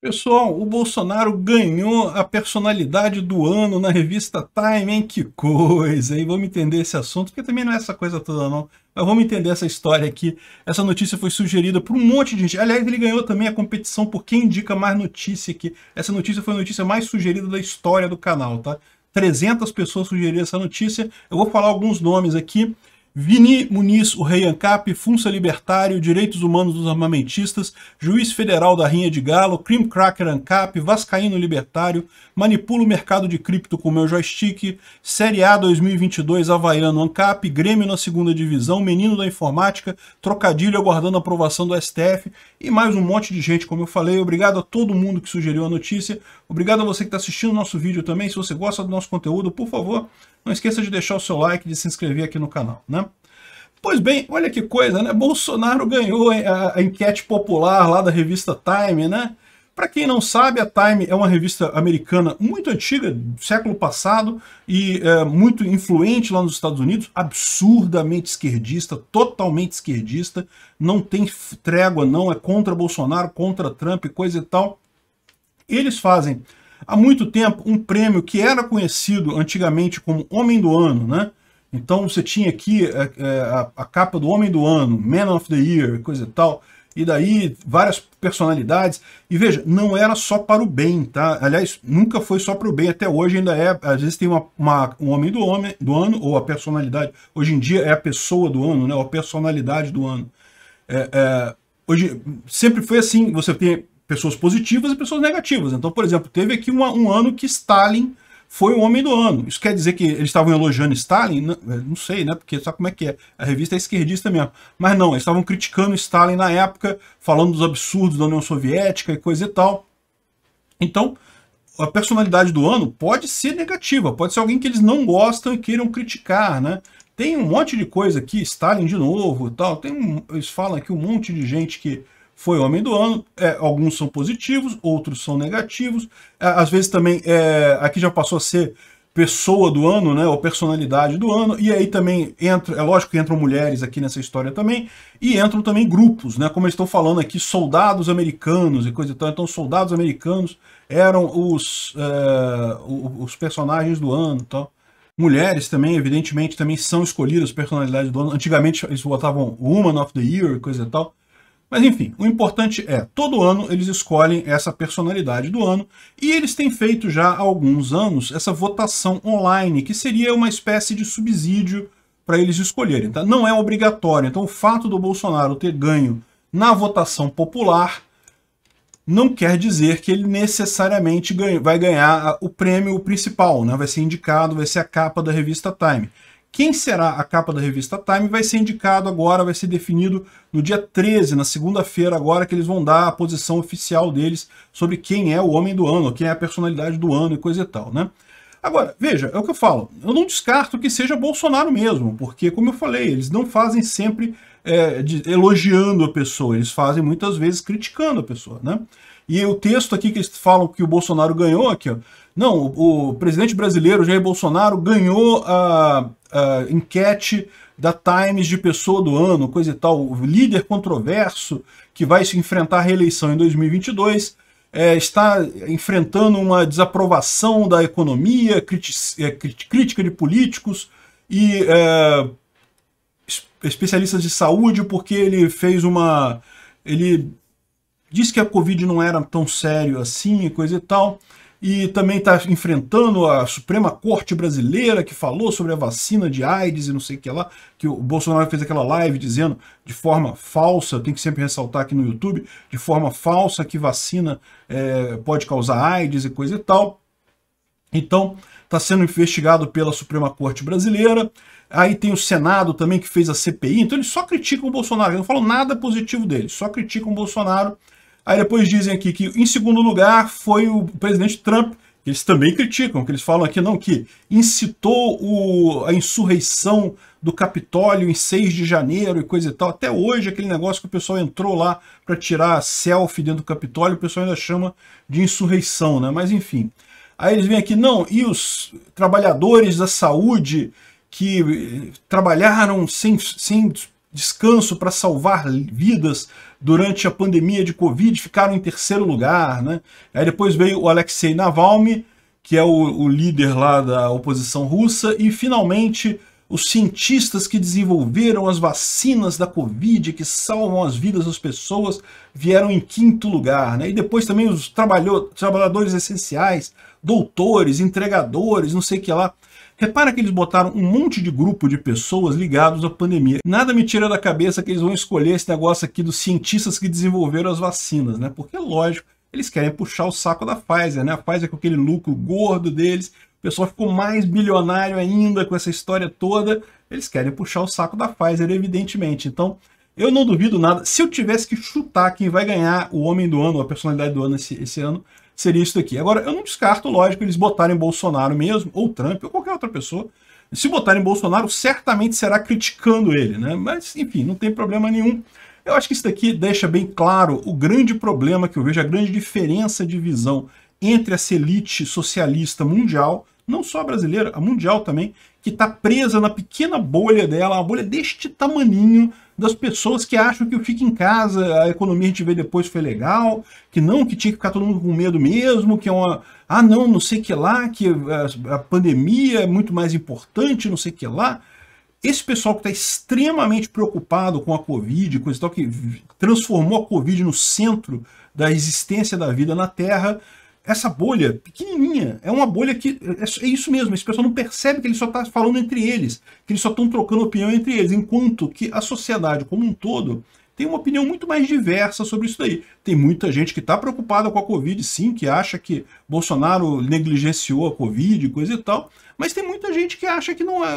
Pessoal, o Bolsonaro ganhou a personalidade do ano na revista Time, hein? Que coisa, hein? Vamos entender esse assunto, porque também não é essa coisa toda, não. Mas vamos entender essa história aqui. Essa notícia foi sugerida por um monte de gente. Aliás, ele ganhou também a competição por quem indica mais notícia aqui. Essa notícia foi a notícia mais sugerida da história do canal, tá? 300 pessoas sugeriram essa notícia. Eu vou falar alguns nomes aqui. Vini Muniz, o rei ANCAP, Funça Libertário, Direitos Humanos dos Armamentistas, Juiz Federal da Rinha de Galo, Crime Cracker ANCAP, Vascaíno Libertário, Manipula o Mercado de Cripto com meu joystick, Série A 2022 Havaiano ANCAP, Grêmio na Segunda Divisão, Menino da Informática, Trocadilho aguardando a aprovação do STF e mais um monte de gente, como eu falei. Obrigado a todo mundo que sugeriu a notícia, obrigado a você que está assistindo o nosso vídeo também. Se você gosta do nosso conteúdo, por favor, não esqueça de deixar o seu like e de se inscrever aqui no canal, né? Pois bem, olha que coisa, né? Bolsonaro ganhou a, enquete popular lá da revista Time, né? Para quem não sabe, a Time é uma revista americana muito antiga, do século passado, e é, muito influente lá nos Estados Unidos, absurdamente esquerdista, totalmente esquerdista, não tem trégua, não, é contra Bolsonaro, contra Trump, coisa e tal. Eles fazem Há muito tempo, um prêmio que era conhecido antigamente como Homem do Ano, né? Então você tinha aqui é, é, a, a, capa do Homem do Ano, Man of the Year, coisa e tal, e daí várias personalidades. E veja, não era só para o bem, tá? Aliás, nunca foi só para o bem, até hoje ainda é. Às vezes tem uma, uma, um Homem do, homem do Ano ou a personalidade. Hoje em dia é a pessoa do ano, né? Ou a personalidade do ano. É, é, hoje sempre foi assim, você tem pessoas positivas e pessoas negativas. Então, por exemplo, teve aqui uma, um ano que Stalin foi o homem do ano. Isso quer dizer que eles estavam elogiando Stalin? Não, é, não sei, né? Porque sabe como é que é? A revista é esquerdista mesmo. Mas não, eles estavam criticando Stalin na época, falando dos absurdos da União Soviética e coisa e tal. Então, a personalidade do ano pode ser negativa, pode ser alguém que eles não gostam e queiram criticar, né? Tem um monte de coisa aqui, Stalin de novo e tal. Tem um, eles falam aqui um monte de gente que foi homem do ano. É, alguns são positivos, outros são negativos. É, às vezes também, é, aqui já passou a ser pessoa do ano, né, ou personalidade do ano, e aí também entra, é lógico que entram mulheres aqui nessa história também, e entram também grupos, né, como eles estão falando aqui, soldados americanos e coisa e tal, então soldados americanos eram os, é, os personagens do ano tal. Mulheres também, evidentemente, também são escolhidas personalidades do ano. Antigamente eles votavam Woman of the Year, coisa e tal. Mas enfim, o importante é, todo ano eles escolhem essa personalidade do ano e eles têm feito já há alguns anos essa votação online, que seria uma espécie de subsídio para eles escolherem. Tá? Não é obrigatório, então o fato do Bolsonaro ter ganho na votação popular não quer dizer que ele necessariamente vai ganhar o prêmio principal, né? vai ser indicado, vai ser a capa da revista Time. Quem será a capa da revista Time vai ser indicado agora, vai ser definido no dia 13, na segunda-feira agora, que eles vão dar a posição oficial deles sobre quem é o homem do ano, quem é a personalidade do ano e coisa e tal, né? Agora, veja, é o que eu falo, eu não descarto que seja Bolsonaro mesmo, porque, como eu falei, eles não fazem sempre é, de, elogiando a pessoa, eles fazem muitas vezes criticando a pessoa, né? E o texto aqui que eles falam que o Bolsonaro ganhou, aqui, ó, não, o, o presidente brasileiro Jair Bolsonaro ganhou a uh, enquete da Times de pessoa do ano, coisa e tal, líder controverso que vai se enfrentar a reeleição em 2022, é, está enfrentando uma desaprovação da economia, é, crítica de políticos e é, especialistas de saúde, porque ele fez uma. Ele disse que a Covid não era tão sério assim, coisa e tal e também está enfrentando a Suprema Corte Brasileira, que falou sobre a vacina de AIDS e não sei o que lá, que o Bolsonaro fez aquela live dizendo de forma falsa, tem que sempre ressaltar aqui no YouTube, de forma falsa que vacina é, pode causar AIDS e coisa e tal. Então, está sendo investigado pela Suprema Corte Brasileira. Aí tem o Senado também, que fez a CPI. Então, eles só criticam o Bolsonaro. Eles não falam nada positivo dele, só criticam o Bolsonaro Aí depois dizem aqui que, em segundo lugar, foi o presidente Trump, que eles também criticam, que eles falam aqui não, que incitou o, a insurreição do Capitólio em 6 de janeiro e coisa e tal. Até hoje, aquele negócio que o pessoal entrou lá para tirar selfie dentro do Capitólio, o pessoal ainda chama de insurreição, né? Mas enfim. Aí eles vêm aqui, não, e os trabalhadores da saúde que eh, trabalharam sem, sem descanso para salvar vidas durante a pandemia de Covid ficaram em terceiro lugar, né? Aí depois veio o Alexei Navalny, que é o, o líder lá da oposição russa, e finalmente os cientistas que desenvolveram as vacinas da Covid, que salvam as vidas das pessoas, vieram em quinto lugar. Né? E depois também os trabalhadores essenciais, doutores, entregadores, não sei o que lá, Repara que eles botaram um monte de grupo de pessoas ligados à pandemia. Nada me tira da cabeça que eles vão escolher esse negócio aqui dos cientistas que desenvolveram as vacinas, né? Porque, é lógico, eles querem puxar o saco da Pfizer, né? A Pfizer com aquele lucro gordo deles, o pessoal ficou mais bilionário ainda com essa história toda. Eles querem puxar o saco da Pfizer, evidentemente. Então, eu não duvido nada. Se eu tivesse que chutar quem vai ganhar o Homem do Ano, a personalidade do ano esse, esse ano, seria isso daqui. Agora, eu não descarto, lógico, eles botarem Bolsonaro mesmo, ou Trump, ou qualquer outra pessoa. Se botarem Bolsonaro, certamente será criticando ele, né? Mas, enfim, não tem problema nenhum. Eu acho que isso daqui deixa bem claro o grande problema que eu vejo, a grande diferença de visão entre essa elite socialista mundial, não só a brasileira, a mundial também, que está presa na pequena bolha dela, uma bolha deste tamaninho, das pessoas que acham que eu fico em casa, a economia a gente vê depois foi legal, que não, que tinha que ficar todo mundo com medo mesmo, que é uma. Ah, não, não sei que lá, que a, pandemia é muito mais importante, não sei que lá. Esse pessoal que está extremamente preocupado com a Covid, com esse tal, que transformou a Covid no centro da existência da vida na Terra, essa bolha pequenininha é uma bolha que é, é, isso mesmo. Esse pessoal não percebe que ele só está falando entre eles, que eles só estão trocando opinião entre eles, enquanto que a sociedade como um todo tem uma opinião muito mais diversa sobre isso daí. Tem muita gente que está preocupada com a Covid, sim, que acha que Bolsonaro negligenciou a Covid, coisa e tal, mas tem muita gente que acha que não é,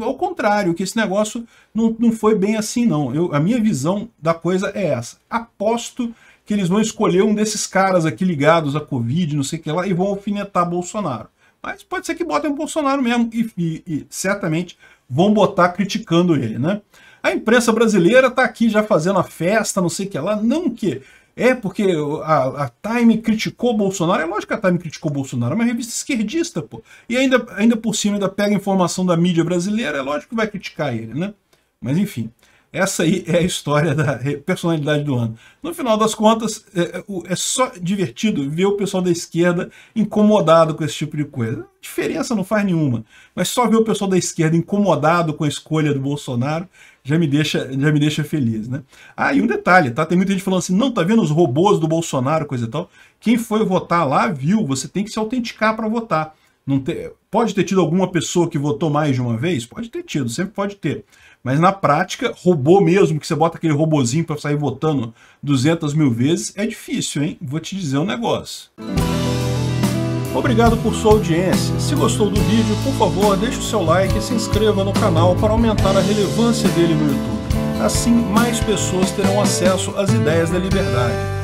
ao é contrário, que esse negócio não, não foi bem assim, não. Eu, a minha visão da coisa é essa. Aposto que eles vão escolher um desses caras aqui ligados à Covid, não sei o que lá, e vão alfinetar Bolsonaro. Mas pode ser que botem o Bolsonaro mesmo, e, e, e certamente vão botar criticando ele, né? A imprensa brasileira está aqui já fazendo a festa, não sei o que lá, não que... É porque a, a, Time criticou Bolsonaro. É lógico que a Time criticou Bolsonaro, é uma revista esquerdista, pô. E ainda, ainda por cima ainda pega informação da mídia brasileira, é lógico que vai criticar ele, né? Mas enfim. Essa aí é a história da personalidade do ano. No final das contas, é, é, é, só divertido ver o pessoal da esquerda incomodado com esse tipo de coisa. Diferença não faz nenhuma. Mas só ver o pessoal da esquerda incomodado com a escolha do Bolsonaro já me deixa, já me deixa feliz, né? Ah, e um detalhe, tá? Tem muita gente falando assim, não, tá vendo os robôs do Bolsonaro, coisa e tal. Quem foi votar lá viu, você tem que se autenticar para votar. Não pode ter tido alguma pessoa que votou mais de uma vez? Pode ter tido, sempre pode ter. Mas na prática, robô mesmo, que você bota aquele robozinho para sair votando 200 mil vezes, é difícil, hein? Vou te dizer um negócio. Obrigado por sua audiência. Se gostou do vídeo, por favor, deixe o seu like e se inscreva no canal para aumentar a relevância dele no YouTube. Assim, mais pessoas terão acesso às ideias da liberdade